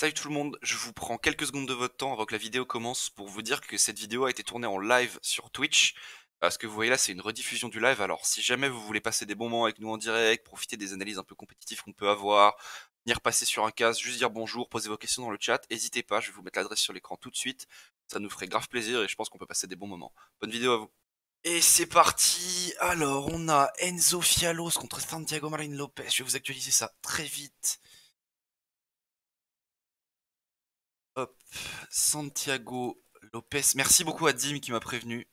Salut tout le monde, je vous prends quelques secondes de votre temps avant que la vidéo commence pour vous dire que cette vidéo a été tournée en live sur Twitch. Ce que vous voyez là, c'est une rediffusion du live. Alors, si jamais vous voulez passer des bons moments avec nous en direct, profiter des analyses un peu compétitives qu'on peut avoir, venir passer sur un casque, juste dire bonjour, poser vos questions dans le chat, n'hésitez pas, je vais vous mettre l'adresse sur l'écran tout de suite. Ça nous ferait grave plaisir et je pense qu'on peut passer des bons moments. Bonne vidéo à vous. Et c'est parti Alors, on a Enzo Fialos contre Santiago Marin Lopez. Je vais vous actualiser ça très vite. Hop. Santiago Lopez. Merci beaucoup à Dim qui m'a prévenu.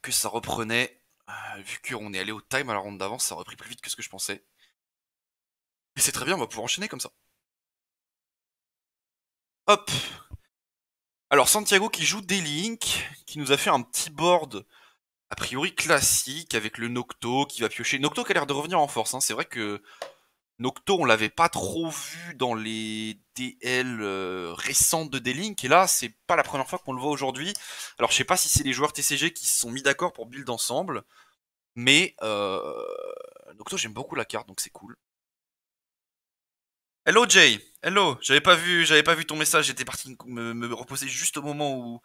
Que ça reprenait. Euh, vu qu'on est allé au time à la ronde d'avance ça a repris plus vite que ce que je pensais. mais c'est très bien, on va pouvoir enchaîner comme ça. Hop Alors Santiago qui joue des links, qui nous a fait un petit board a priori classique avec le Nocto qui va piocher. Nocto qui a l'air de revenir en force, hein. c'est vrai que Nocto, on l'avait pas trop vu dans les DL euh, récentes de D-Link, et là, c'est pas la première fois qu'on le voit aujourd'hui. Alors, je sais pas si c'est les joueurs TCG qui se sont mis d'accord pour build ensemble, mais euh, Nocto, j'aime beaucoup la carte, donc c'est cool. Hello Jay, hello, j'avais pas vu, pas vu ton message, j'étais parti me, me, reposer juste au moment où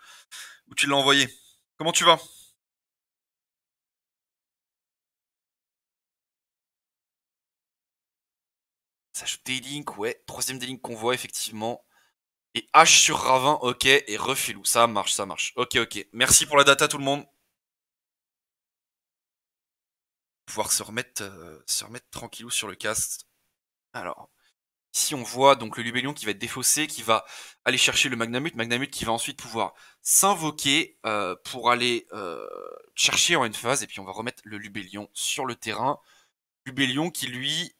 tu l'as envoyé. Comment tu vas Ça joue d ouais. Troisième des qu'on voit, effectivement. Et H sur Ravin, ok. Et refilou. Ça marche, ça marche. Ok, ok. Merci pour la data, tout le monde. Pouvoir se remettre, euh, se remettre tranquillou sur le cast. Alors, Ici, on voit donc le Lubélion qui va être défaussé, qui va aller chercher le Magnamut, Magnamut qui va ensuite pouvoir s'invoquer euh, pour aller euh, chercher en une phase, et puis on va remettre le Lubélion sur le terrain. Lubélion qui, lui,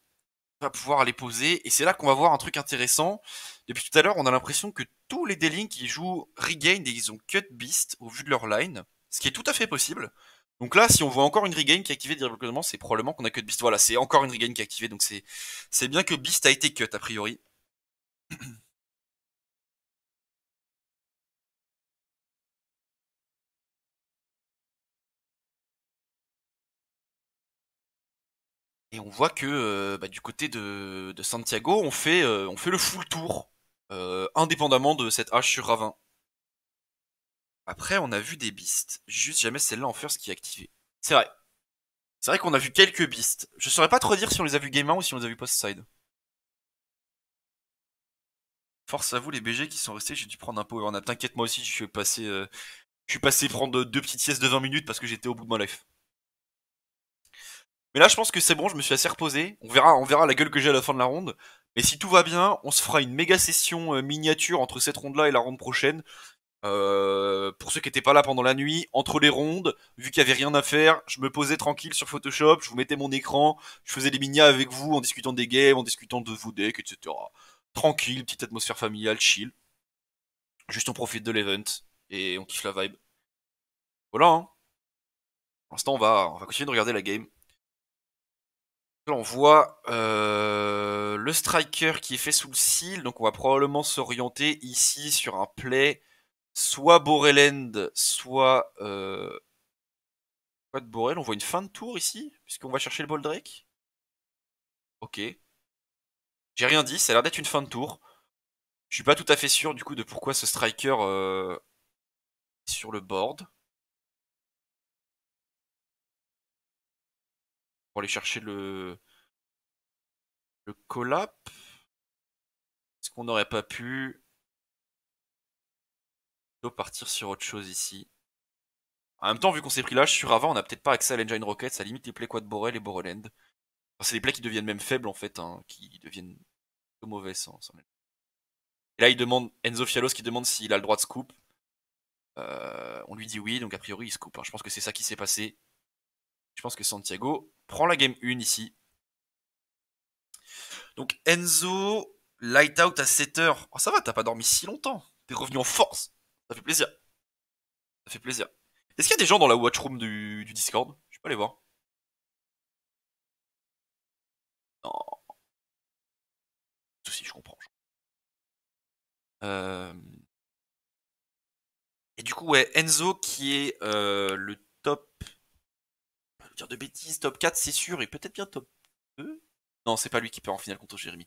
va pouvoir les poser. Et c'est là qu'on va voir un truc intéressant. Depuis tout à l'heure, on a l'impression que tous les d qui jouent regain et ils ont cut beast au vu de leur line, ce qui est tout à fait possible. Donc là, si on voit encore une regain qui est activée directement, c'est probablement qu'on a cut beast. Voilà, c'est encore une regain qui est activée, donc c'est bien que beast a été cut a priori. Et on voit que euh, bah, du côté de, Santiago, on fait, euh, on fait le full tour, euh, indépendamment de cette hache sur Ravin. Après, on a vu des beasts. Juste jamais celle-là en first qui est activée. C'est vrai. C'est vrai qu'on a vu quelques beasts. Je saurais pas trop dire si on les a vus game ou si on les a vus post-side. Force à vous les BG qui sont restés, j'ai dû prendre un power nap. T'inquiète moi aussi, je suis passé passé prendre deux petites siestes de 20 minutes parce que j'étais au bout de mon life. Mais là, je pense que c'est bon, je me suis assez reposé. On verra, on verra la gueule que j'ai à la fin de la ronde. Mais si tout va bien, on se fera une méga session euh, miniature entre cette ronde-là et la ronde prochaine. Euh, pour ceux qui n'étaient pas là pendant la nuit, entre les rondes, vu qu'il n'y avait rien à faire, je me posais tranquille sur Photoshop, je vous mettais mon écran, je faisais des miniatures avec vous en discutant des games, en discutant de vos decks, etc. Tranquille, petite atmosphère familiale, chill. Juste on profite de l'event et on kiffe la vibe. Voilà. Hein. Pour l'instant, on va, on va continuer de regarder la game on voit euh, le striker qui est fait sous le seal, donc on va probablement s'orienter ici sur un play soit Boreland soit euh, de Borel. On voit une fin de tour ici, puisqu'on va chercher le Boldrake Ok. J'ai rien dit, ça a l'air d'être une fin de tour. Je suis pas tout à fait sûr du coup de pourquoi ce striker euh, est sur le board. aller chercher le, le collap. Est-ce qu'on n'aurait pas pu plutôt partir sur autre chose ici En même temps, vu qu'on s'est pris là sur avant, on a peut-être pas accès à l'engine rocket, ça limite les plaies quad Borel et Boreland. c'est des plaies qui deviennent même faibles en fait, hein, qui deviennent de mauvais sens. Et là, il demande Enzo Fialos qui demande s'il a le droit de scoop. Euh, on lui dit oui, donc a priori il scoop. Hein. Je pense que c'est ça qui s'est passé. Je pense que Santiago prend la game 1 ici. Donc Enzo, light out à 7h. Oh, ça va, t'as pas dormi si longtemps. T'es revenu en force. Ça fait plaisir. Ça fait plaisir. Est-ce qu'il y a des gens dans la watchroom du, du Discord Je peux pas les voir. Non. Souci, je comprends. Euh, Et du coup, ouais, Enzo qui est euh, le de bêtises, top 4 c'est sûr, et peut-être bien top 2. Non, c'est pas lui qui perd en finale contre Jérémy.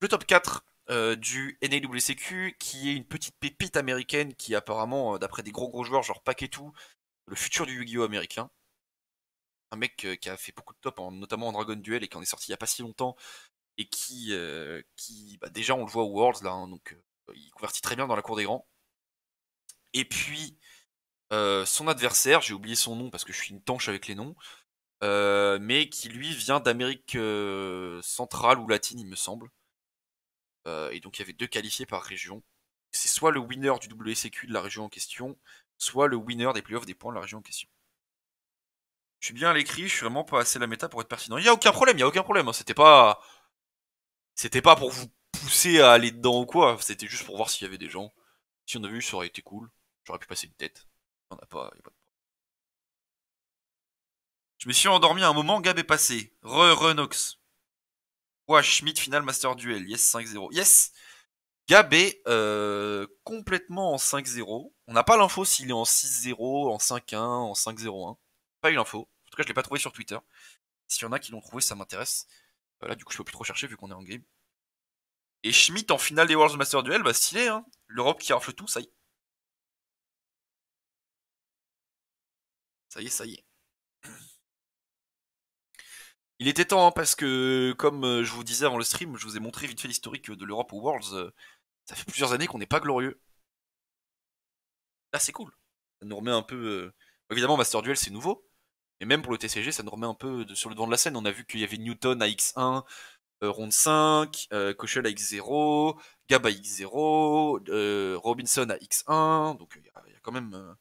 Le top 4 euh, du NAWCQ, qui est une petite pépite américaine qui apparemment, euh, d'après des gros gros joueurs genre tout le futur du Yu-Gi-Oh américain. Un mec euh, qui a fait beaucoup de top, en, notamment en Dragon Duel, et qui en est sorti il n'y a pas si longtemps, et qui, qui bah, déjà on le voit au Worlds, là, hein, donc il convertit très bien dans la cour des grands. Et puis, euh, son adversaire, j'ai oublié son nom parce que je suis une tanche avec les noms, euh, mais qui lui vient d'Amérique euh, centrale ou latine, il me semble. et donc il y avait deux qualifiés par région. C'est soit le winner du WCQ de la région en question, soit le winner des playoffs des points de la région en question. Je suis bien à l'écrit, je suis vraiment pas assez la méta pour être pertinent. Il y a aucun problème, il y a aucun problème. Hein. C'était pas, c'était pas pour vous pousser à aller dedans ou quoi. C'était juste pour voir s'il y avait des gens. Si on avait eu, ça aurait été cool. J'aurais pu passer une tête. On a pas, Je me suis endormi à un moment, Gab est passé. Re, renox Nox. Schmitt, Schmidt, final, Master Duel. Yes, 5-0. Yes! Gab est euh, complètement en 5-0. On n'a pas l'info s'il est en 6-0, en 5-1, en 5-0-1. Pas eu l'info. En tout cas, je ne l'ai pas trouvé sur Twitter. S'il y en a qui l'ont trouvé, ça m'intéresse. Euh, là, du coup, je peux plus trop chercher vu qu'on est en game. Et Schmidt en finale des Worlds Master Duel, bah stylé, hein. L'Europe qui rafle tout, ça y est. Ça y est, ça y est. Il était temps hein, parce que, comme euh, je vous disais avant le stream, je vous ai montré vite fait l'historique de l'Europe aux Worlds. Euh, ça fait plusieurs années qu'on n'est pas glorieux. Là, c'est cool. Ça nous remet un peu. Euh, évidemment, Master Duel, c'est nouveau. Et même pour le TCG, ça nous remet un peu sur le devant de la scène. On a vu qu'il y avait Newton à X1, Ronde 5, Cochelle à X0, Gab à X0, Robinson à X1. Donc, il y, a quand même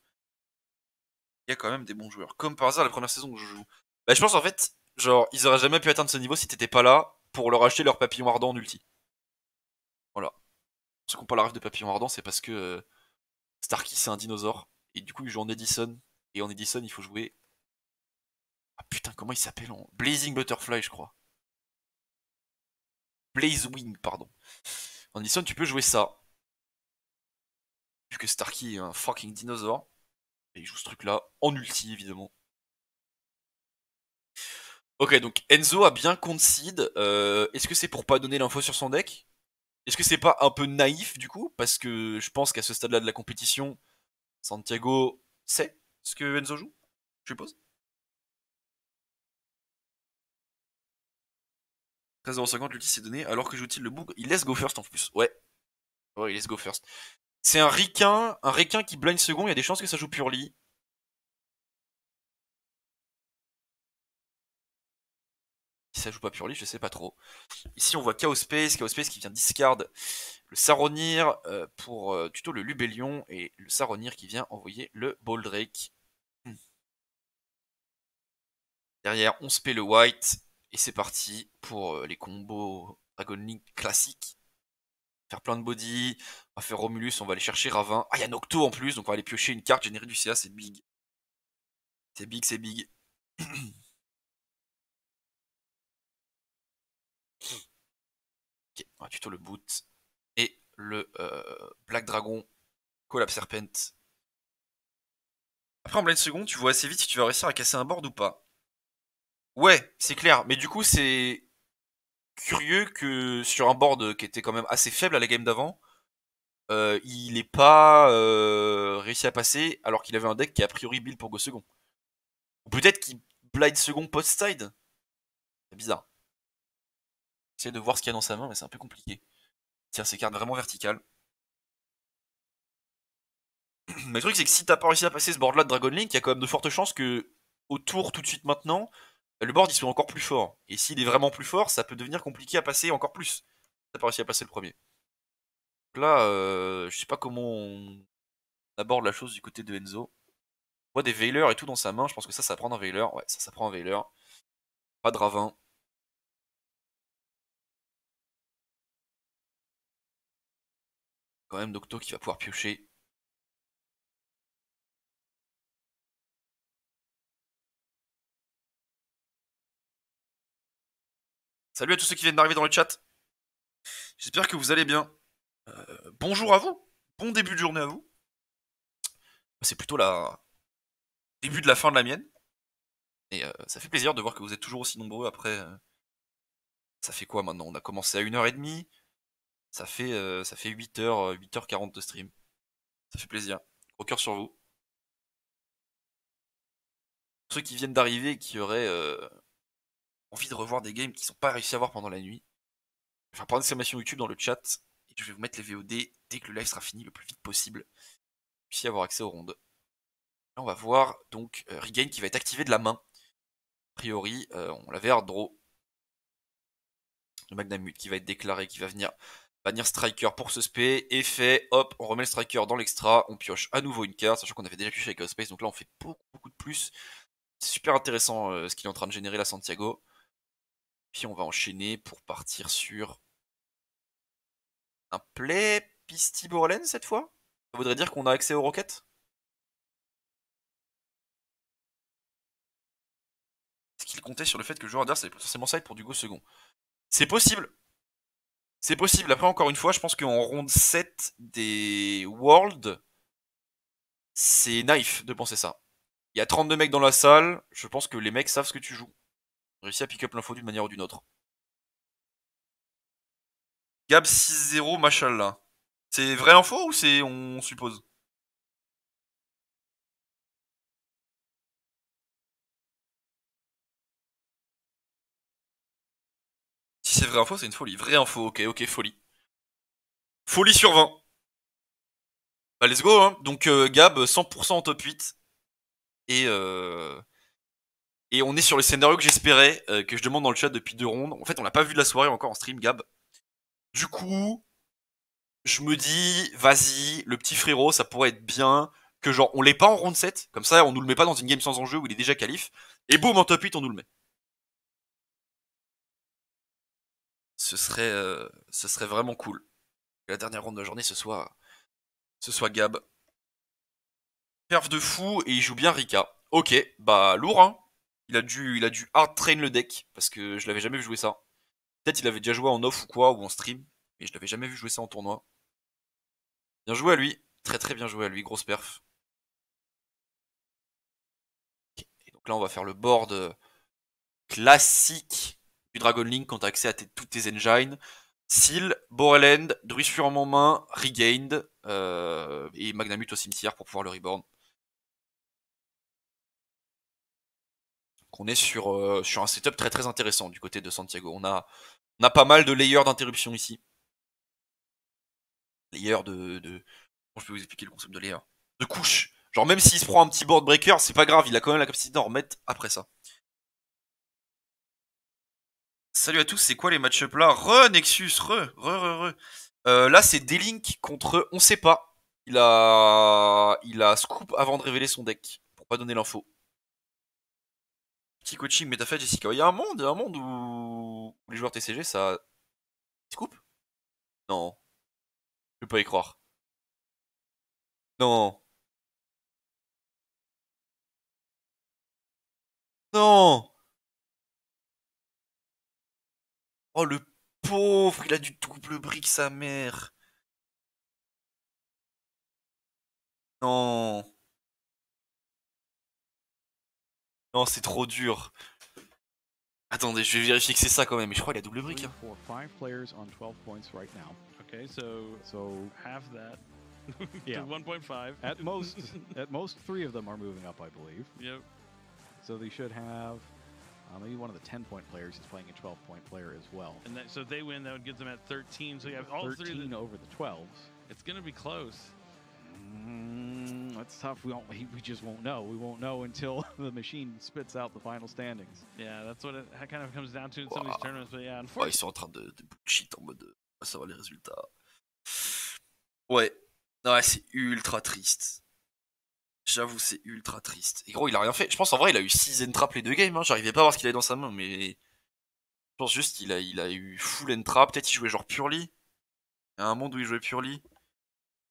il y a quand même des bons joueurs. Comme par hasard, la première saison que je joue. Bah, je pense en fait, genre, ils auraient jamais pu atteindre ce niveau si t'étais pas là pour leur acheter leur papillon ardent en ulti. Voilà. Ce qu'on parle rêve de papillon ardent, c'est parce que euh, Starkey c'est un dinosaure. Et du coup, il joue en Edison. Et en Edison, il faut jouer. Ah putain, comment il s'appelle en. Blazing Butterfly, je crois. Blaze Wing, pardon. En Edison, tu peux jouer ça. Vu que Starkey est un fucking dinosaure il joue ce truc-là en ulti, évidemment. Ok, donc Enzo a bien concede. Euh, est-ce que c'est pour pas donner l'info sur son deck Est-ce que c'est pas un peu naïf du coup Parce que je pense qu'à ce stade-là de la compétition, Santiago sait ce que Enzo joue, je suppose. 13,50€ l'ulti s'est donné alors que j'utilise le bug Il laisse go first en plus. Ouais. Ouais, il laisse go first. C'est un requin, un requin qui blind second, il y a des chances que ça joue purely. Si ça joue pas purely, je sais pas trop. Ici on voit Chaos Space, Chaos Space qui vient discard le Saronir euh, pour euh, tuto le Lubellion et le Saronir qui vient envoyer le Boldrake. Hmm. Derrière on spé le White et c'est parti pour euh, les combos Dragon classiques faire plein de body, on va faire Romulus, on va aller chercher Ravin. Ah, il y a Nocto en plus, donc on va aller piocher une carte, générer du CA, c'est big. C'est big, c'est big. ok, on va tuto le boot. Et le euh, Black Dragon, Collapse Serpent. Après, en de seconde, tu vois assez vite si tu vas réussir à casser un board ou pas. Ouais, c'est clair, mais du coup, c'est curieux que sur un board qui était quand même assez faible à la game d'avant, euh, il n'ait pas euh, réussi à passer alors qu'il avait un deck qui a priori build pour go second. Ou peut-être qu'il blind second post-side. C'est bizarre. J'essaie de voir ce qu'il y a dans sa main, mais c'est un peu compliqué. Tiens, ses cartes vraiment verticales. mais le truc, c'est que si t'as pas réussi à passer ce board-là de Dragon Link, il y a quand même de fortes chances que, au tour tout de suite maintenant, le board il se encore plus fort. Et s'il est vraiment plus fort, ça peut devenir compliqué à passer encore plus. Ça pas réussi à passer le premier. Donc là, euh, je sais pas comment on aborde la chose du côté de Enzo. On voit des Veilers et tout dans sa main, je pense que ça, ça prend un Veiler. Ouais, ça, ça prend un Veiler. Pas de Ravin. Quand même Docto qui va pouvoir piocher. Salut à tous ceux qui viennent d'arriver dans le chat. J'espère que vous allez bien. Euh, bonjour à vous. Bon début de journée à vous. C'est plutôt la début de la fin de la mienne. Et euh, ça fait plaisir de voir que vous êtes toujours aussi nombreux après. Euh, ça fait quoi maintenant On a commencé à 1h30. Ça fait, ça fait 8h, 8h40 de stream. Ça fait plaisir. Au cœur sur vous. Ceux qui viennent d'arriver et qui auraient envie de revoir des games qui sont pas réussi à voir pendant la nuit, je vais faire exclamation YouTube dans le chat et je vais vous mettre les VOD dès que le live sera fini le plus vite possible. Puis avoir accès aux rondes. Là, on va voir donc euh, Regain qui va être activé de la main. A priori, euh, on l'avait hard draw. Le Magnamut qui va être déclaré, qui va venir bannir Striker pour ce spé. Effet, hop, on remet le Striker dans l'extra. On pioche à nouveau une carte, sachant qu'on avait déjà pioché avec Space. Donc là, on fait beaucoup, beaucoup de plus. C'est super intéressant euh, ce qu'il est en train de générer là, Santiago. Puis on va enchaîner pour partir sur un play Pisty cette fois. Ça voudrait dire qu'on a accès aux roquettes Est-ce qu'il comptait sur le fait que le joueur adverse C'est potentiellement ça pour go second C'est possible C'est possible. Après, encore une fois, je pense qu'en ronde 7 des Worlds, c'est naïf de penser ça. Il y a 32 mecs dans la salle, je pense que les mecs savent ce que tu joues réussi à pick up l'info d'une manière ou d'une autre. Gab 6-0, machallah. C'est vraie info ou c'est on suppose Si c'est vrai info, c'est une folie. Vraie info, ok, ok, folie. Folie sur 20. Bah let's go, hein. Donc euh, Gab, 100% en top 8. Et, euh, et on est sur le scénario que j'espérais, euh, que je demande dans le chat depuis deux rondes. En fait, on l'a pas vu de la soirée encore en stream, Gab. Du coup, je me dis, vas-y, le petit frérot, ça pourrait être bien. Que genre, on l'ait pas en ronde 7, comme ça, on nous le met pas dans une game sans enjeu où il est déjà qualif. Et boum, en top 8, on nous le met. Ce serait, euh, ce serait vraiment cool. la dernière ronde de la journée, ce soir. ce soit Gab. Perf de fou, et il joue bien Rika. Ok, bah lourd hein il a dû, il a dû hard train le deck parce que je l'avais jamais vu jouer ça. Peut-être il avait déjà joué en off ou quoi ou en stream, mais je l'avais jamais vu jouer ça en tournoi. Bien joué à lui, très très bien joué à lui, grosse perf. Et donc là on va faire le board euh, classique du Dragon Link quand t'as accès à toutes tes engines. Seal, Borland, Druid Fur en main, Regained euh, et Magnamut au cimetière pour pouvoir le reborn. On est sur, euh, sur un setup très très intéressant du côté de Santiago. On a, on a pas mal de layers d'interruption ici. Layers de, de... je peux vous expliquer le concept de layer. De couche. Genre même s'il se prend un petit board breaker, c'est pas grave, il a quand même la capacité d'en remettre après ça. Salut à tous, c'est quoi les match là Re Nexus, re, re, re, re. Euh, là c'est D-Link contre on sait pas. Il a, il a scoop avant de révéler son deck, pour pas donner l'info petit coaching, mais t'as fait Jessica. Il y a un monde, un monde où, les joueurs TCG, ça. se coupent Non. Je peux pas y croire. Non. Non Oh le pauvre, il a du double brique sa mère. Non. Non, c'est trop dur. Attendez, je vais vérifier que c'est ça quand même. Mais je crois qu'il a double brique. Hein. Okay, so, so half that. yeah. 1.5. at most, at most, three of them are moving up, I believe. Yep. So they should have uh, maybe one of the 10-point players is playing a 12-point player as well. And that, so they win, that would get them at 13. So you have all 13 three. 13 over the 12s. It's going to be close. Mm that's tough. We don't. We just won't know. We won't know until the machine spits out the final standings. Yeah, that's what it kind of comes down to in wow. some of these tournaments. But yeah, oh, unfortunately, ouais, ils sont en train de, de bullshit en mode de euh, savoir les résultats. Ouais, ouais, c'est ultra triste. J'avoue, c'est ultra triste. Et gros, il a rien fait. Je pense en vrai, il a eu 6 entraps les deux games. Hein. J'arrivais pas à voir ce qu'il avait dans sa main, mais je pense juste qu'il a, il a eu full entrap. Peut-être qu'il jouait genre purely. Il y a un monde où il jouait purely.